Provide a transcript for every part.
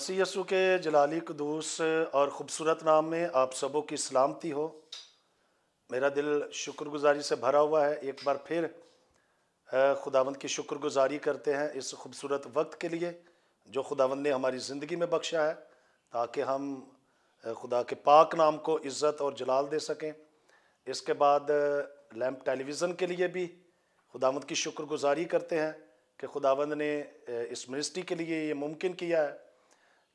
मसीह यसु के जलाली कदूस और ख़ूबसूरत नाम में आप सबों की सलामती हो मेरा दिल शुक्रगुजारी से भरा हुआ है एक बार फिर खुदावंद की शुक्रगुजारी करते हैं इस खूबसूरत वक्त के लिए जो खुदावंद ने हमारी ज़िंदगी में बख्शा है ताकि हम खुदा के पाक नाम को इज़्ज़त और जलाल दे सकें इसके बाद लैम्प टेलीविज़न के लिए भी खुदावंद की शुक्रगुजारी करते हैं कि खुदावंद ने इस मिनिस्ट्री के लिए ये मुमकिन किया है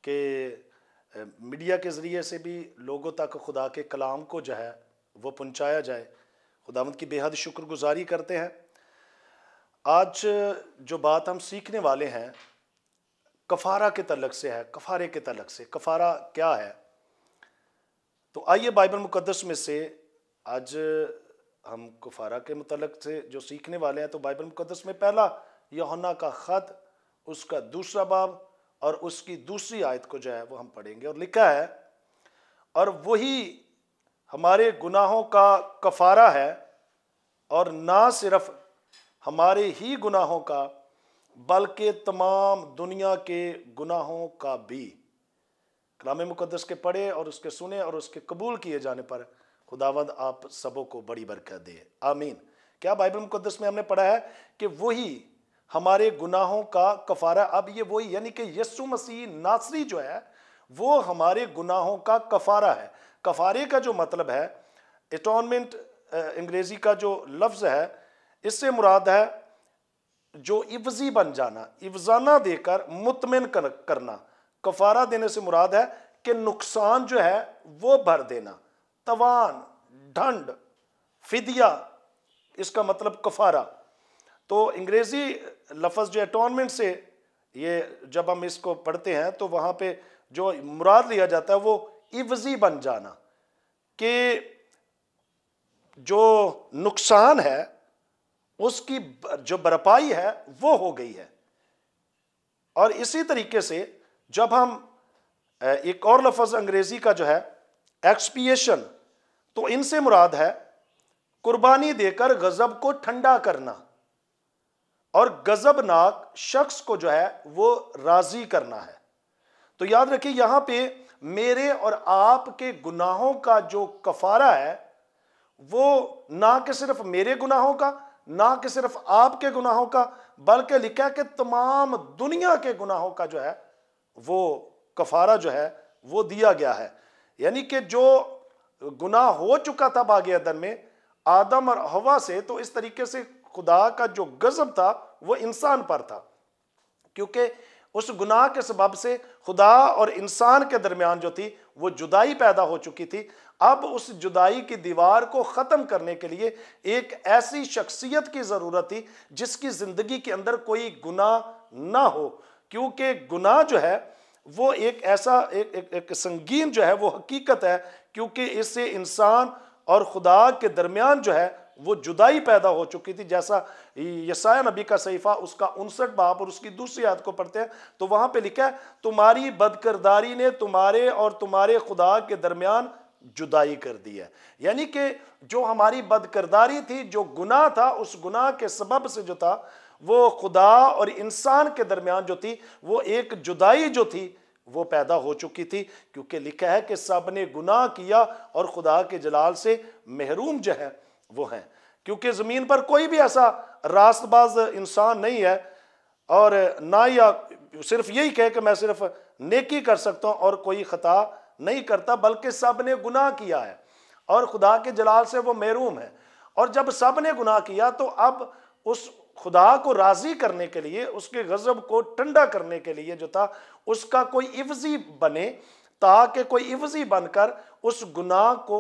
कि मीडिया के ज़रिए से भी लोगों तक खुदा के कलाम को जो है वो पहुँचाया जाए खुदावंद की बेहद शुक्रगुजारी करते हैं आज जो बात हम सीखने वाले हैं कफारा के तलक से है कफारे के तलक से कफारा क्या है तो आइए बाइबल मुकदस में से आज हम कफारा के मतलब से जो सीखने वाले हैं तो बाइबल मुकदस में पहला यौना का ख़त उसका दूसरा बाब और उसकी दूसरी आयत को जो है वो हम पढ़ेंगे और लिखा है और वही हमारे गुनाहों का कफारा है और ना सिर्फ हमारे ही गुनाहों का बल्कि तमाम दुनिया के गुनाहों का भी कलाम मुकदस के पढ़े और उसके सुने और उसके कबूल किए जाने पर खुदावंद आप सबों को बड़ी बरकत दे आमीन क्या बाइबल मुकदस में हमने पढ़ा है कि वही हमारे गुनाहों का कफारा अब ये वही यानी कि यस्सु मसीह नासरी जो है वो हमारे गुनाहों का कफारा है कफारे का जो मतलब है एटोनमेंट अंग्रेज़ी का जो लफ्ज़ है इससे मुराद है जो इवजी बन जाना इवजाना देकर मुतमिन कर, करना कफारा देने से मुराद है कि नुकसान जो है वो भर देना तवान ढंड फिदिया इसका मतलब कफारा तो अंग्रेज़ी लफज जो एटोनमेंट से ये जब हम इसको पढ़ते हैं तो वहाँ पे जो मुराद लिया जाता है वो इवजी बन जाना कि जो नुकसान है उसकी जो भरपाई है वो हो गई है और इसी तरीके से जब हम एक और लफज अंग्रेज़ी का जो है एक्सपिएशन तो इनसे मुराद है कुर्बानी देकर गज़ब को ठंडा करना और गजबनाक शख्स को जो है वो राजी करना है तो याद रखिए यहां पे मेरे और आपके गुनाहों का जो कफारा है वो ना कि सिर्फ मेरे गुनाहों का ना कि सिर्फ आपके गुनाहों का बल्कि लिखा है कि तमाम दुनिया के गुनाहों का जो है वो कफारा जो है वो दिया गया है यानी कि जो गुनाह हो चुका था बागे अदन में आदम और हवा से तो इस तरीके से खुदा का जो गज़ब था वो इंसान पर था क्योंकि उस गुनाह के सबब से खुदा और इंसान के दरमियान जो थी वो जुदाई पैदा हो चुकी थी अब उस जुदाई की दीवार को ख़त्म करने के लिए एक ऐसी शख्सियत की ज़रूरत थी जिसकी ज़िंदगी के अंदर कोई गुनाह ना हो क्योंकि गुनाह जो है वो एक ऐसा एक, एक, एक संगीन जो है वो हकीकत है क्योंकि इससे इंसान और खुदा के दरमियान जो है वो जुदाई पैदा हो चुकी थी जैसा यसाया नबी का सहीफा उसका उनसठ बाप और उसकी दूसरी याद को पढ़ते हैं तो वहां पे लिखा है तुम्हारी बदकरदारी ने तुम्हारे और तुम्हारे खुदा के दरमियान जुदाई कर दी है यानी कि जो हमारी बदकरदारी थी जो गुनाह था उस गुनाह के सबब से जो था वो खुदा और इंसान के दरमियान जो थी वो एक जुदाई जो थी वो पैदा हो चुकी थी क्योंकि लिखा है कि सब ने गुनाह किया और खुदा के जलाल से महरूम जो है वो हैं क्योंकि ज़मीन पर कोई भी ऐसा रास्तबाज इंसान नहीं है और ना या सिर्फ यही कहे कि मैं सिर्फ नेकी कर सकता हूँ और कोई ख़ता नहीं करता बल्कि सब ने गुनाह किया है और खुदा के जलाल से वो महरूम है और जब सब ने गुनाह किया तो अब उस खुदा को राज़ी करने के लिए उसके गज़ब को ठंडा करने के लिए जो था उसका कोई इफ्जी बने ताकि कोई इफ्जी बनकर उस गुनाह को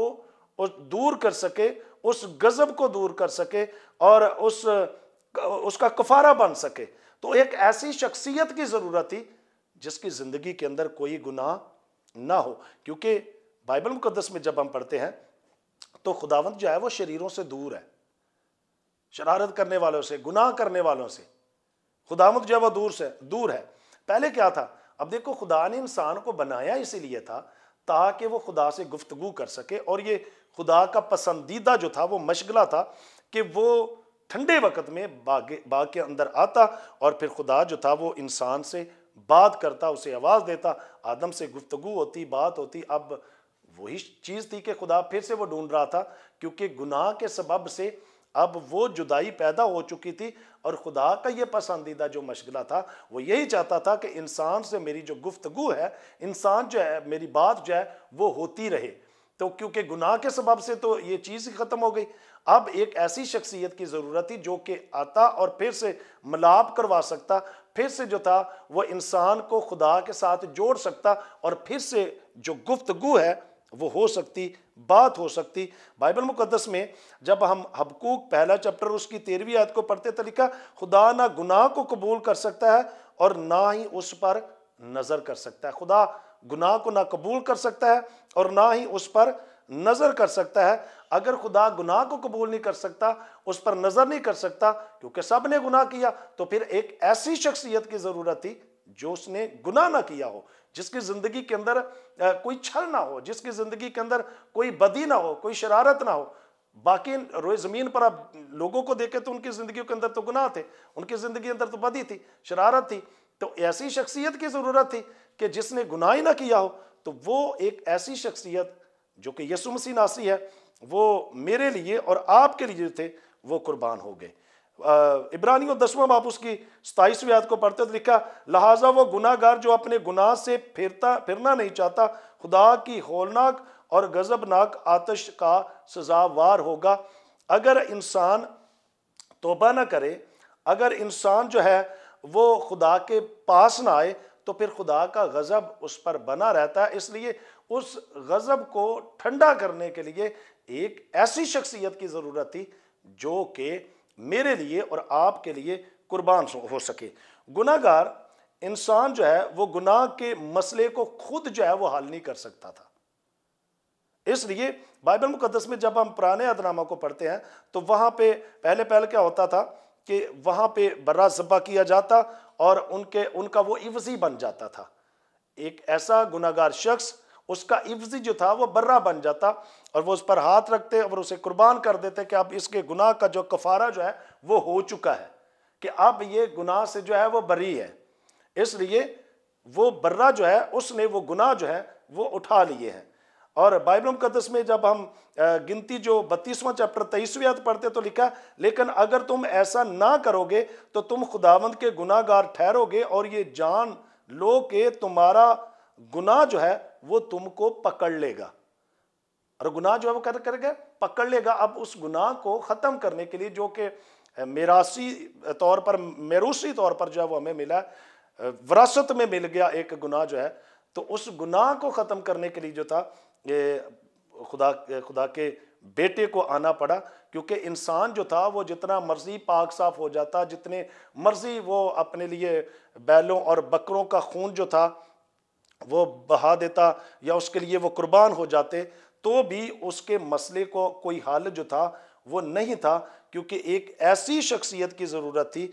दूर कर सके उस गज़ब को दूर कर सके और उस उसका कफारा बन सके तो एक ऐसी शख्सियत की ज़रूरत थी जिसकी ज़िंदगी के अंदर कोई गुनाह ना हो क्योंकि बाइबल मुकदस में जब हम पढ़ते हैं तो खुदावंत जो है वो शरीरों से दूर है शरारत करने वालों से गुनाह करने वालों से खुदावंत जो है वो दूर से दूर है पहले क्या था अब देखो खुदा ने इंसान को बनाया इसीलिए था ताकि वो खुदा से गुफ्तगु कर सके और ये खुदा का पसंदीदा जो था वो मशगला था कि वो ठंडे वक्त में बाग बाग के अंदर आता और फिर खुदा जो था वो इंसान से बात करता उसे आवाज़ देता आदम से गुफ्तगु होती बात होती अब वही चीज़ थी कि खुदा फिर से वो ढूंढ रहा था क्योंकि गुनाह के सबब से अब वो जुदाई पैदा हो चुकी थी और खुदा का ये पसंदीदा जो मशगला था वो यही चाहता था कि इंसान से मेरी जो गुफ्तगु है इंसान जो है मेरी बात जो है वो होती रहे तो क्योंकि गुनाह के सबब से तो ये चीज़ ही ख़त्म हो गई अब एक ऐसी शख्सियत की ज़रूरत थी जो कि आता और फिर से मलाप करवा सकता फिर से जो था वो इंसान को खुदा के साथ जोड़ सकता और फिर से जो गुफ्तगु है वो हो सकती बात हो सकती बाइबल मुकदस में जब हम हबकूक पहला चैप्टर उसकी तेरहवीं आयत को पढ़ते तो लिखा खुदा ना गुनाह को कबूल कर सकता है और ना ही उस पर नज़र कर सकता है खुदा गुनाह को ना कबूल कर सकता है और ना ही उस पर नज़र कर सकता है अगर खुदा गुनाह को कबूल नहीं कर सकता उस पर नज़र नहीं कर सकता क्योंकि सब ने गुनाह किया तो फिर एक ऐसी शख्सियत की ज़रूरत थी जो उसने गुनाह ना किया हो जिसकी ज़िंदगी के अंदर कोई छल ना हो जिसकी ज़िंदगी के अंदर कोई बदी ना हो कोई शरारत ना हो बाकी रोए ज़मीन पर आप लोगों को देखें तो उनकी ज़िंदगी के अंदर तो गुनाह थे उनकी ज़िंदगी अंदर तो बदी थी शरारत थी तो ऐसी शख्सियत की ज़रूरत थी कि जिसने गुनाह ना किया हो तो वो एक ऐसी शख्सियत जो कि यसु मसीह नासी है वो मेरे लिए और आपके लिए थे वो कुर्बान हो गए इब्रानी और दसवा बाप उसकी सताईसवीं याद को पढ़ते तो लिखा लिहाजा वो गुनागार जो अपने गुनाह से फिरता फिरना नहीं चाहता खुदा की होलनाक और गजबनाक आतश का सजावार होगा अगर इंसान तोबा ना करे अगर इंसान जो है वो खुदा के पास ना आए तो फिर खुदा का गज़ब उस पर बना रहता है इसलिए उस गज़ब को ठंडा करने के लिए एक ऐसी शख्सियत की ज़रूरत थी जो कि मेरे लिए और आपके लिए कुर्बान हो सके गुनागार इंसान जो है वो गुनाह के मसले को खुद जो है वो हल नहीं कर सकता था इसलिए बाइबल मुकदस में जब हम पुराने अदनामा को पढ़ते हैं तो वहां पे पहले पहले क्या होता था कि वहाँ पे बर्रा जब्बा किया जाता और उनके उनका वो इवजी बन जाता था एक ऐसा गुनागार शख्स उसका इवजी जो था वो बर्रा बन जाता और वो उस पर हाथ रखते और उसे कुर्बान कर देते कि अब इसके गुनाह का जो कफारा जो है वो हो चुका है कि अब ये गुनाह से जो है वो बरी है इसलिए वो बर्रा जो है उसने वो गुनाह जो है वो उठा लिए हैं और बाइबल मुकदस में जब हम गिनती जो बत्तीसवां चैप्टर तेईसवीं याद पढ़ते तो लिखा लेकिन अगर तुम ऐसा ना करोगे तो तुम खुदावंद के गुनागार ठहरोगे और ये जान लो कि तुम्हारा गुनाह जो है वो तुमको पकड़ लेगा और गुनाह जो है वो कर करेगा पकड़ लेगा अब उस गुनाह को ख़त्म करने के लिए जो कि मेरासी तौर पर मेरूसी तौर पर जो है वो हमें मिला विरासत में मिल गया एक गुनाह जो है तो उस गुनाह को ख़त्म करने के लिए जो था खुदा खुदा के बेटे को आना पड़ा क्योंकि इंसान जो था वो जितना मर्ज़ी पाक साफ हो जाता जितने मर्ज़ी वो अपने लिए बैलों और बकरों का खून जो था वो बहा देता या उसके लिए वो कुर्बान हो जाते तो भी उसके मसले को कोई हाल जो था वो नहीं था क्योंकि एक ऐसी शख्सियत की ज़रूरत थी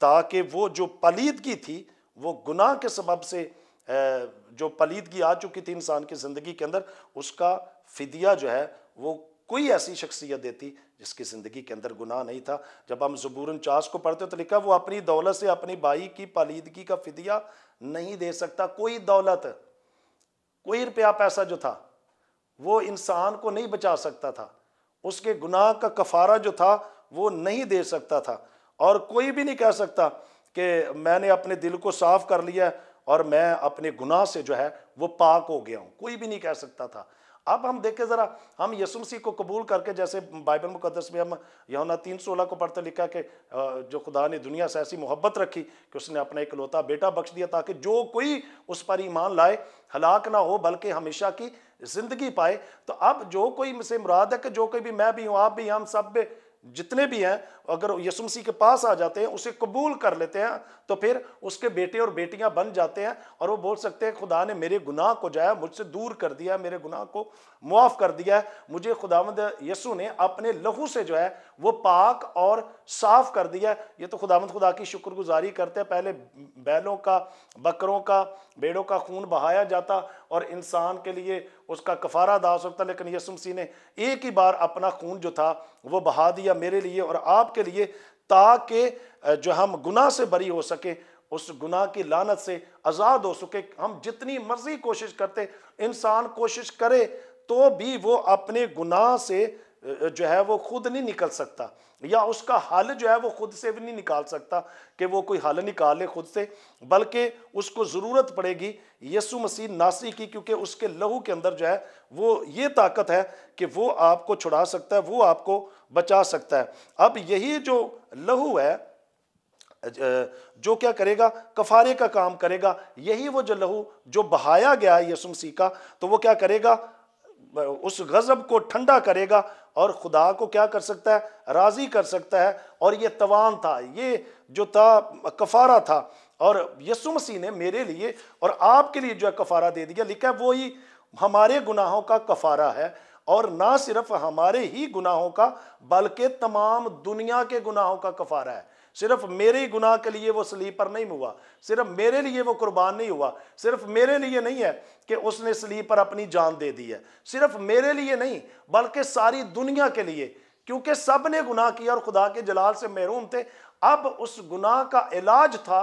ताकि वो जो पलीदगी थी वो गुनाह के सबब से जो पलीदगी आ चुकी थी इंसान की ज़िंदगी के अंदर उसका फिदिया जो है वो कोई ऐसी शख्सियत देती जिसकी ज़िंदगी के अंदर गुनाह नहीं था जब हम ज़बूर चास को पढ़ते तो लिखा वो अपनी दौलत से अपनी बाई की पलीदगी का फिदिया नहीं दे सकता कोई दौलत कोई रुपया पैसा जो था वो इंसान को नहीं बचा सकता था उसके गुनाह का कफारा जो था वो नहीं दे सकता था और कोई भी नहीं कह सकता कि मैंने अपने दिल को साफ़ कर लिया और मैं अपने गुनाह से जो है वो पाक हो गया हूँ कोई भी नहीं कह सकता था अब हम देखें ज़रा हम यसु मसीह को कबूल करके जैसे बाइबल मुकदस में हम यमुना तीन सोलह को पढ़ते लिखा कि जो खुदा ने दुनिया से ऐसी मोहब्बत रखी कि उसने अपना इकलौता बेटा बख्श दिया ताकि जो कोई उस पर ईमान लाए हलाक ना हो बल्कि हमेशा की ज़िंदगी पाए तो अब जो कोई से मुराद है कि जो कोई भी मैं भी हूँ आप भी हम सब जितने भी हैं अगर यसु मसीह के पास आ जाते हैं उसे कबूल कर लेते हैं तो फिर उसके बेटे और बेटियां बन जाते हैं और वो बोल सकते हैं खुदा ने मेरे गुनाह को जाया मुझसे दूर कर दिया मेरे गुनाह को मुआफ़ कर दिया है मुझे खुदामद यसु ने अपने लहू से जो है वो पाक और साफ कर दिया है ये तो खुदामद खुदा की शुक्रगुजारी करते हैं पहले बैलों का बकरों का बेड़ों का खून बहाया जाता और इंसान के लिए उसका कफारा अदा हो सकता लेकिन यसुम मसीह ने एक ही बार अपना खून जो था वो बहा दिया मेरे लिए और आप आपके लिए ताकि जो हम गुनाह से बरी हो सकें उस गुनाह की लानत से आज़ाद हो सके हम जितनी मर्जी कोशिश करते इंसान कोशिश करे तो भी वो अपने गुनाह से जो है वो खुद नहीं निकल सकता या उसका हल जो है वो खुद से भी नहीं निकाल सकता कि वो कोई हल निकाले खुद से बल्कि उसको ज़रूरत पड़ेगी यसु मसीह नासी की क्योंकि उसके लहू के अंदर जो है वो ये ताकत है कि वो आपको छुड़ा सकता है वो आपको बचा सकता है अब यही जो लहू है जो क्या करेगा कफारे का काम करेगा यही वो जो लहू जो बहाया गया है यसु मसीह का तो वो क्या करेगा उस गज़ब को ठंडा करेगा और खुदा को क्या कर सकता है राज़ी कर सकता है और ये तवान था ये जो था कफारा था और यसु मसीह ने मेरे लिए और आपके लिए जो है कफारा दे दिया लिखा है हमारे गुनाहों का कफारा है और ना सिर्फ हमारे ही गुनाहों का बल्कि तमाम दुनिया के गुनाहों का कफारा है सिर्फ मेरे ही गुनाह के लिए वो स्लीप पर नहीं हुआ सिर्फ मेरे लिए वो कुर्बान नहीं हुआ सिर्फ मेरे लिए नहीं है कि उसने स्लीप पर अपनी जान दे दी है सिर्फ मेरे लिए नहीं बल्कि सारी दुनिया के लिए क्योंकि सब ने गुनाह किया और खुदा के जलाल से महरूम थे अब उस गुनाह का इलाज था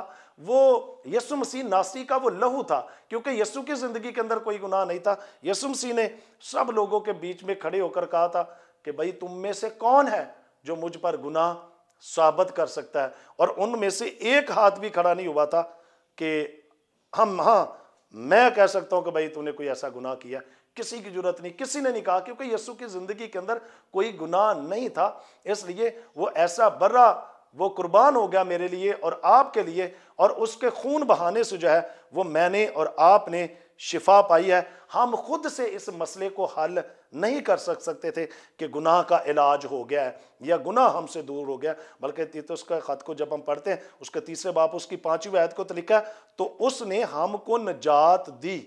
वो यसु मसीह नासी का वो लहू था क्योंकि यसु की ज़िंदगी के अंदर कोई गुनाह नहीं था यसु मसीह ने सब लोगों के बीच में खड़े होकर कहा था कि भाई तुम में से कौन है जो मुझ पर गुनाह साबित कर सकता है और उनमें से एक हाथ भी खड़ा नहीं हुआ था कि हम हाँ मैं कह सकता हूं कि भाई तूने कोई ऐसा गुनाह किया किसी की जरूरत नहीं किसी ने नहीं कहा क्योंकि यस्सु की जिंदगी के अंदर कोई गुनाह नहीं था इसलिए वो ऐसा बर्रा वो कुर्बान हो गया मेरे लिए और आपके लिए और उसके खून बहाने से जो है वो मैंने और आपने शिफा पाई है हम खुद से इस मसले को हल नहीं कर सक सकते थे कि गुनाह का इलाज हो गया है या गुनाह हमसे दूर हो गया बल्कि तीतुस का ख़त को जब हम पढ़ते हैं उसके तीसरे बाप उसकी पांचवी आयत को तो लिखा है तो उसने हमको निजात दी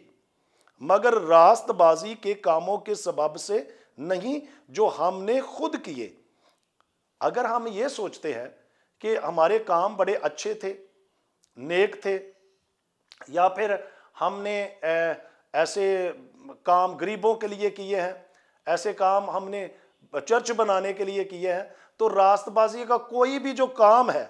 मगर रास्तबाजी के कामों के सबब से नहीं जो हमने खुद किए अगर हम ये सोचते हैं कि हमारे काम बड़े अच्छे थे नेक थे या फिर हमने ऐसे काम गरीबों के लिए किए हैं ऐसे काम हमने चर्च बनाने के लिए किए हैं तो रास्तबाजी का कोई भी जो काम है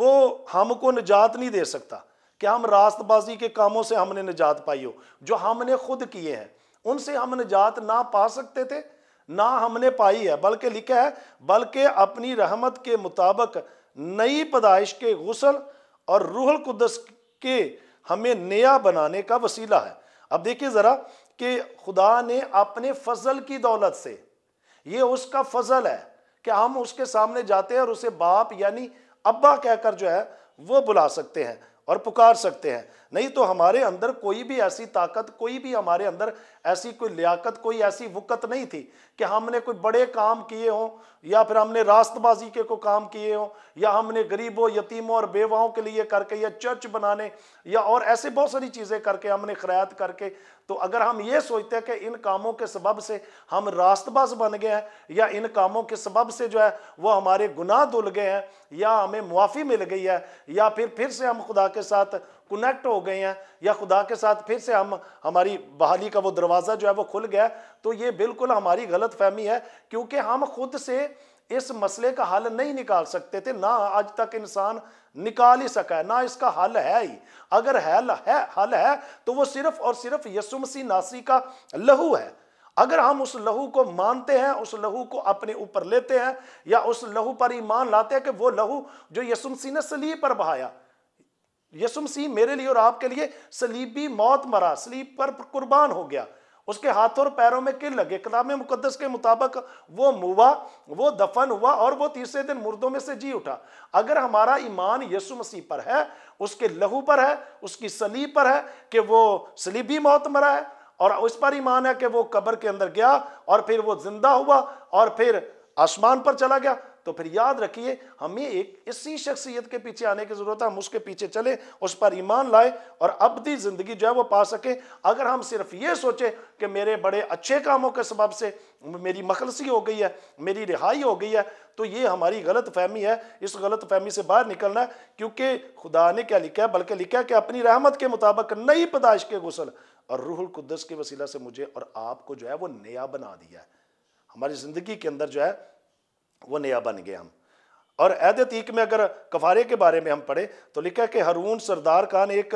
वो हमको निजात नहीं दे सकता कि हम रास्तबाजी के कामों से हमने निजात पाई हो जो हमने खुद किए हैं उनसे हम निजात ना पा सकते थे ना हमने पाई है बल्कि लिखा है बल्कि अपनी रहमत के मुताबिक नई पदाइश के गसल और रूहल कुदस के हमें नया बनाने का वसीला है अब देखिए ज़रा कि खुदा ने अपने फजल की दौलत से ये उसका फजल है कि हम उसके सामने जाते हैं और उसे बाप यानी अब्बा कहकर जो है वो बुला सकते हैं और पुकार सकते हैं नहीं तो हमारे अंदर कोई भी ऐसी ताकत कोई भी हमारे अंदर ऐसी कोई लियाकत कोई ऐसी वक़त नहीं थी कि हमने कोई बड़े काम किए हों या फिर हमने रास्तबाजी के को काम किए हों या हमने गरीबों यतीमों और बेवाओं के लिए करके या चर्च बनाने या और ऐसे बहुत सारी चीज़ें करके हमने खरात करके तो अगर हम ये सोचते हैं कि इन कामों के सबब से हम रास्तबाज बन गए हैं या इन कामों के सबब से जो है वो हमारे गुनाह धुल गए हैं या हमें मुआफ़ी मिल गई है या फिर फिर से हम खुदा के साथ कनेक्ट हो गए हैं या खुदा के साथ फिर से हम हमारी बहाली का वो दरवाज़ा जो है वो खुल गया तो ये बिल्कुल हमारी गलत फहमी है क्योंकि हम खुद से इस मसले का हल नहीं निकाल सकते थे ना आज तक इंसान निकाल ही सका है ना इसका हल है ही अगर हल है हल है तो वो सिर्फ और सिर्फ यसुमसी नासी का लहू है अगर हम उस लहू को मानते हैं उस लहू को अपने ऊपर लेते हैं या उस लहू पर ईमान लाते हैं कि वो लहू जो यसुम मसीह ने सलीब पर बहाया यसुम मेरे लिए और आपके लिए सलीबी मौत मरा सलीब पर कुर्बान हो गया उसके हाथों और पैरों में किल लगे किताब मुकदस के मुताबिक वो मुआ वो दफन हुआ और वो तीसरे दिन मुर्दों में से जी उठा अगर हमारा ईमान यसु मसीह पर है उसके लहू पर है उसकी सलीब पर है कि वो सलीबी मौत मरा है और उस पर ईमान है कि वो कब्र के अंदर गया और फिर वो जिंदा हुआ और फिर आसमान पर चला गया तो फिर याद रखिए हमें एक इसी शख्सियत के पीछे आने की ज़रूरत है हम उसके पीछे चले उस पर ईमान लाए और भी ज़िंदगी जो है वो पा सके अगर हम सिर्फ ये सोचे कि मेरे बड़े अच्छे कामों के सबब से मेरी मखलसी हो गई है मेरी रिहाई हो गई है तो ये हमारी गलत फहमी है इस गलत फहमी से बाहर निकलना है क्योंकि खुदा ने क्या लिखा है बल्कि लिखा है कि अपनी रहमत के मुताबिक नई पदाइश के गुसल और रूहुल कुद्दस के वसीला से मुझे और आपको जो है वो नया बना दिया है हमारी ज़िंदगी के अंदर जो है वो नया बन गए हम और अहद तीक में अगर कफारे के बारे में हम पढ़े तो लिखा है कि हरून सरदार खान एक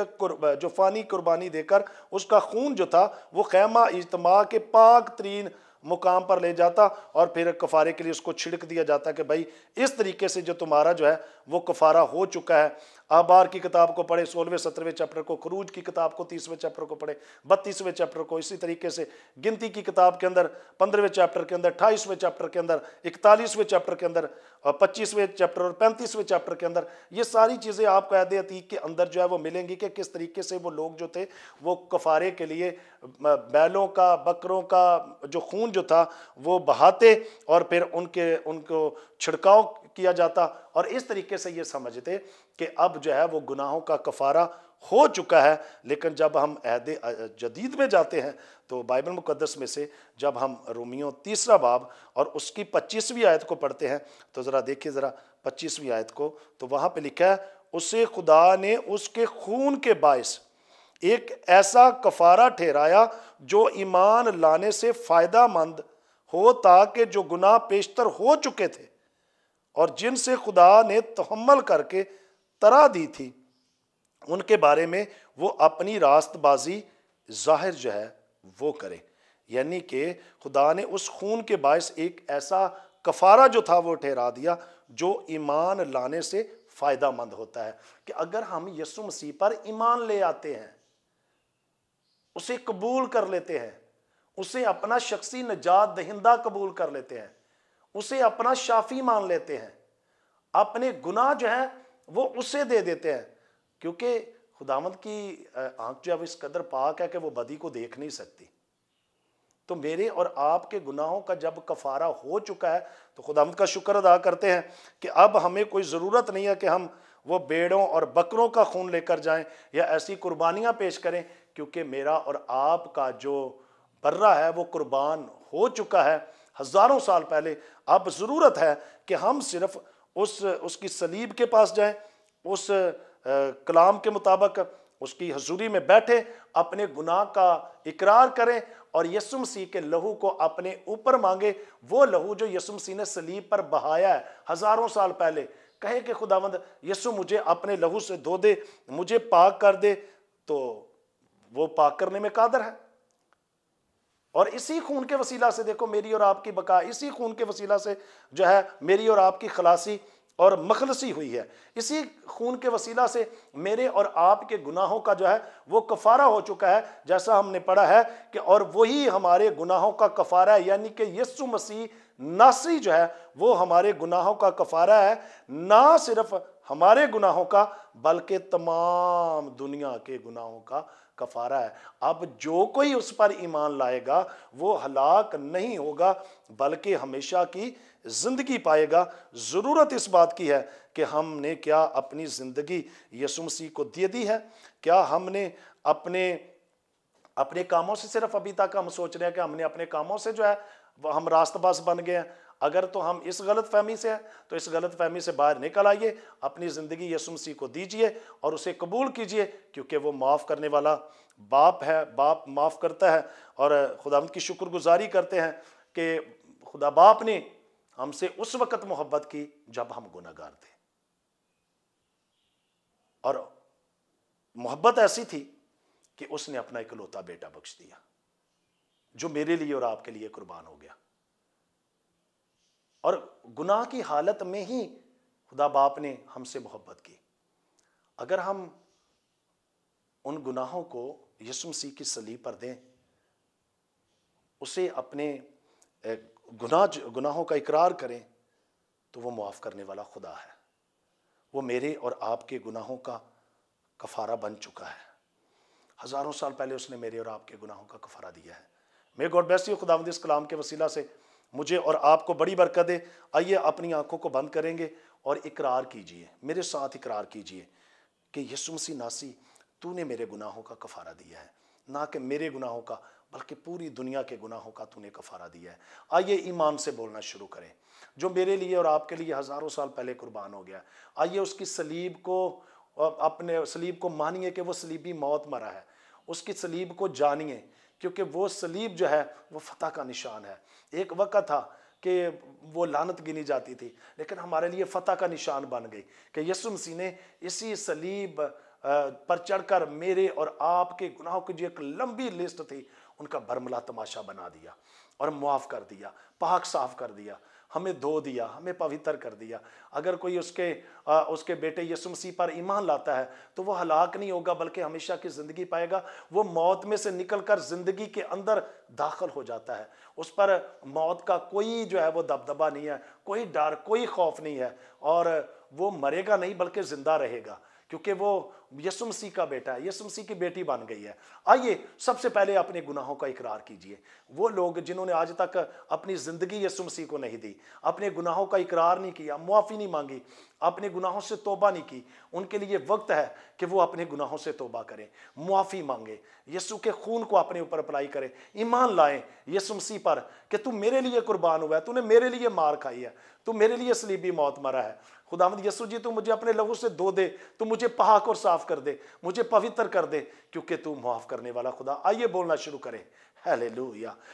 जो फ़ानी कुर्बानी देकर उसका खून जो था वो खैमा इजतमा के पाक तरीन मुकाम पर ले जाता और फिर कफारे के लिए उसको छिड़क दिया जाता कि भाई इस तरीके से जो तुम्हारा जो है वो कफारा हो चुका है आबार की किताब को पढ़े सोलहवें सत्रहवें चैप्टर को खरूज की किताब को तीसवें चैप्टर को पढ़े बत्तीसवें चैप्टर को इसी तरीके से गिनती की किताब के अंदर पंद्रहवें चैप्टर के अंदर अट्ठाईसवें चैप्टर के अंदर इकतालीसवें चैप्टर के अंदर और पच्चीसवें चैप्टर और पैंतीसवें चैप्टर के अंदर ये सारी चीज़ें आपको ऐद अतीक के अंदर जो है वो मिलेंगी कि किस तरीके से वो लोग जो थे वो कफारे के लिए बैलों का बकरों का जो खून जो था वो बहाते और फिर उनके उनको छिड़काव किया जाता और इस तरीके से ये समझते कि अब जो है वो गुनाहों का कफारा हो चुका है लेकिन जब हम अहद जदीद में जाते हैं तो बाइबल मुकदस में से जब हम रोमियो तीसरा बाब और उसकी पच्चीसवीं आयत को पढ़ते हैं तो ज़रा देखिए ज़रा पच्चीसवीं आयत को तो वहाँ पर लिखा है उसे खुदा ने उसके खून के बायस एक ऐसा कफारा ठहराया जो ईमान लाने से फ़ायदा मंद हो ताकि जो गुनाह पेशतर हो चुके थे और जिनसे खुदा ने तहमल करके तरह दी थी उनके बारे में वो अपनी रास्तबाजी जाहिर जो है वो करे यानी कि खुदा ने उस खून के बायस एक ऐसा कफारा जो था वो ठहरा दिया जो ईमान लाने से फ़ायदा मंद होता है कि अगर हम यसु मसीह पर ईमान ले आते हैं उसे कबूल कर लेते हैं उसे अपना शख्सी नजात दहिंदा कबूल कर लेते हैं उसे अपना शाफी मान लेते हैं अपने गुनाह जो है वो उसे दे देते हैं क्योंकि खुदामद की आंख जो है वो इस कदर पाक है कि वो बदी को देख नहीं सकती तो मेरे और आपके गुनाहों का जब कफारा हो चुका है तो खुदामद का शुक्र अदा करते हैं कि अब हमें कोई ज़रूरत नहीं है कि हम वो बेड़ों और बकरों का खून लेकर जाएं या ऐसी कुर्बानियां पेश करें क्योंकि मेरा और आपका जो बर्रा है वो कुर्बान हो चुका है हज़ारों साल पहले अब ज़रूरत है कि हम सिर्फ़ उस उसकी सलीब के पास जाएं उस आ, कलाम के मुताबिक उसकी हजूरी में बैठे अपने गुनाह का इकरार करें और यसुम मसीह के लहू को अपने ऊपर मांगे वो लहू जो यसुम मसीह ने सलीब पर बहाया है हज़ारों साल पहले कहे कि खुदावंद यसु मुझे अपने लहू से धो दे मुझे पाक कर दे तो वो पाक करने में कादर है और इसी खून के वसीला से देखो मेरी और आपकी बका इसी खून के वसीला से जो है मेरी और आपकी खलासी और मखलसी हुई है इसी खून के वसीला से मेरे और आपके गुनाहों का जो है वो कफारा हो चुका है जैसा हमने पढ़ा है कि और वही हमारे गुनाहों का कफारा है यानी कि यस्सु मसीह नासी जो है वो हमारे गुनाहों का कफारा है ना सिर्फ हमारे गुनाहों का बल्कि तमाम दुनिया के गुनाहों का कफारा है अब जो कोई उस पर ईमान लाएगा वो हलाक नहीं होगा बल्कि हमेशा की ज़िंदगी पाएगा ज़रूरत इस बात की है कि हमने क्या अपनी ज़िंदगी यसुमसी मसीह को दे दी है क्या हमने अपने अपने कामों से सिर्फ अभी तक हम सोच रहे हैं कि हमने अपने कामों से जो है हम रास्तबाज बन गए हैं अगर तो हम इस गलत फहमी से हैं तो इस गलत फहमी से बाहर निकल आइए अपनी ज़िंदगी यसुमसी मसीह को दीजिए और उसे कबूल कीजिए क्योंकि वो माफ़ करने वाला बाप है बाप माफ़ करता है और खुदा की शुक्रगुजारी करते हैं कि खुदा बाप ने हमसे उस वक़्त मोहब्बत की जब हम गुनागार थे और मोहब्बत ऐसी थी कि उसने अपना इकलौता बेटा बख्श दिया जो मेरे लिए और आपके लिए कुर्बान हो गया और गुनाह की हालत में ही खुदा बाप ने हमसे मोहब्बत की अगर हम उन गुनाहों को यसु मसीह की सलीह पर दें उसे अपने गुनाह गुनाहों का इकरार करें तो वो मुआफ करने वाला खुदा है वो मेरे और आपके गुनाहों का कफारा बन चुका है हज़ारों साल पहले उसने मेरे और आपके गुनाहों का कफारा दिया है मे गॉड बैसी यू इस कलाम के वसीला से मुझे और आपको बड़ी बरकत दे आइए अपनी आंखों को बंद करेंगे और इकरार कीजिए मेरे साथ इकरार कीजिए कि यसु मसीह नासी तूने मेरे गुनाहों का कफारा दिया है ना कि मेरे गुनाहों का बल्कि पूरी दुनिया के गुनाहों का तूने कफारा दिया है आइए ईमान से बोलना शुरू करें जो मेरे लिए और आपके लिए हज़ारों साल पहले कुर्बान हो गया आइए उसकी सलीब को अपने सलीब को मानिए कि वो सलीबी मौत मरा है उसकी सलीब को जानिए क्योंकि वो सलीब जो है वो फतह का निशान है एक वक्त था कि वो लानत गिनी जाती थी लेकिन हमारे लिए फतह का निशान बन गई कि यसु मसीह ने इसी सलीब पर चढ़कर मेरे और आपके गुनाहों की जो एक लंबी लिस्ट थी उनका भरमला तमाशा बना दिया और मुआफ़ कर दिया पाक साफ कर दिया हमें धो दिया हमें पवित्र कर दिया अगर कोई उसके आ, उसके बेटे यसु मसीह पर ईमान लाता है तो वो हलाक नहीं होगा बल्कि हमेशा की ज़िंदगी पाएगा वो मौत में से निकल कर ज़िंदगी के अंदर दाखिल हो जाता है उस पर मौत का कोई जो है वो दबदबा नहीं है कोई डर कोई खौफ नहीं है और वो मरेगा नहीं बल्कि ज़िंदा रहेगा क्योंकि वो यसु मसीह का बेटा है यसु मसीह की बेटी बन गई है आइए सबसे पहले अपने गुनाहों का इकरार कीजिए वो लोग जिन्होंने आज तक अपनी ज़िंदगी यसु मसीह को नहीं दी अपने गुनाहों का इकरार नहीं किया मुआफ़ी नहीं मांगी अपने गुनाहों से तोबा नहीं की उनके लिए वक्त है कि वो अपने गुनाहों से तोबा करें मुआफ़ी मांगे यसु के खून को अपने ऊपर अप्लाई करें ईमान लाएं यसु मसीह पर कि तू मेरे लिए कुर्बान हुआ है तूने मेरे लिए मार खाई है तू मेरे लिए सलीबी मौत मरा है खुदामद यसु जी तू मुझे अपने लहू से धो दे तू मुझे पहाक और साफ कर दे मुझे पवित्र कर दे क्योंकि तू मुआफ करने वाला खुदा आइए बोलना शुरू करें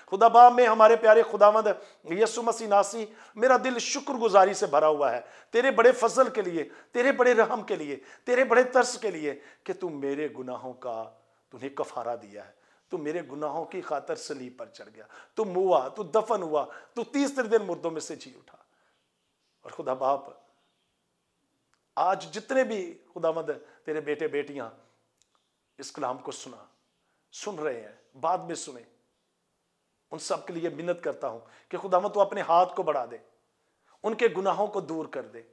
खुदा बा में हमारे प्यारे खुदामद यसु मसीह नासी मेरा दिल शुक्रगुजारी से भरा हुआ है तेरे बड़े फजल के लिए तेरे बड़े रहम के लिए तेरे बड़े तर्स के लिए कि तू मेरे गुनाहों का तुम्हें कफारा दिया है तू मेरे गुनाहों की खातर सलीब पर चढ़ गया तू मुआ तू दफन हुआ तू तीसरे दिन मुर्दों में से जी उठा और खुदा बाप आज जितने भी खुदामंद तेरे बेटे बेटियां इस कलाम को सुना सुन रहे हैं बाद में सुने उन सब के लिए मिन्नत करता हूं कि खुदामत तो अपने हाथ को बढ़ा दे उनके गुनाहों को दूर कर दे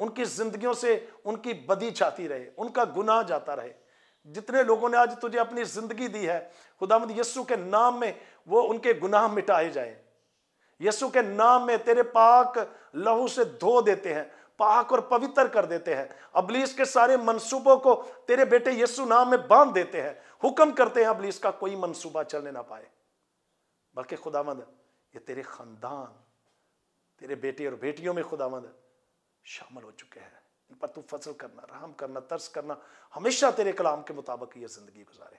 उनकी जिंदगियों से उनकी बदी जाती रहे उनका गुनाह जाता रहे जितने लोगों ने आज तुझे अपनी जिंदगी दी है खुदामद यस्सु के नाम में वो उनके गुनाह मिटाए जाए यस्सु के नाम में तेरे पाक लहू से धो देते हैं पाक और पवित्र कर देते हैं अबलीस के सारे मंसूबों को तेरे बेटे यीशु नाम में बांध देते हैं हुक्म करते हैं अबलीस का कोई मंसूबा चलने ना पाए बल्कि खुदावंद ये तेरे खानदान तेरे बेटे और बेटियों में खुदावंद शामिल हो चुके हैं इन पर तू फसल करना राम करना तर्स करना हमेशा तेरे कलाम के मुताबिक ये जिंदगी गुजारे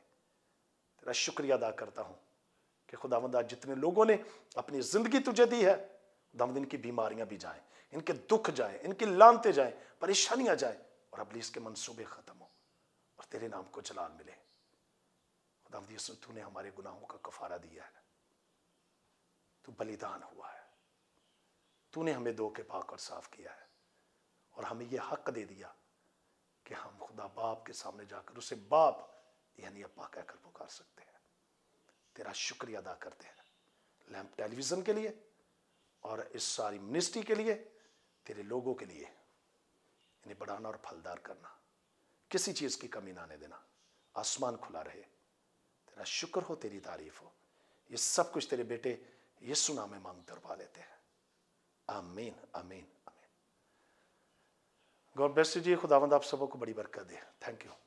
तेरा शुक्रिया अदा करता हूँ कि खुदावंद जितने लोगों ने अपनी ज़िंदगी तुझे दी है खुदावंद की बीमारियां भी जाएं इनके दुख जाए इनकी लानते जाए परेशानियां जाए और अबलीस के मनसूबे खत्म हो और तेरे नाम को जलाल मिले ने हमारे गुनाहों का कफारा दिया है तू बलिदान हुआ है तूने हमें दो के पाक और साफ किया है और हमें यह हक दे दिया कि हम खुदा बाप के सामने जाकर उसे बाप यानी अपा कहकर पुकार सकते हैं तेरा शुक्रिया अदा करते हैं टेलीविज़न के लिए और इस सारी मिनिस्ट्री के लिए तेरे लोगों के लिए इन्हें बढ़ाना और फलदार करना किसी चीज़ की कमी ना आने देना आसमान खुला रहे तेरा शुक्र हो तेरी तारीफ हो ये सब कुछ तेरे बेटे ये सुना में मांगते और पा लेते हैं आमीन आमीन आमीन गौर ब्लेस जी खुदावंद आप सबों को बड़ी बरकत दे थैंक यू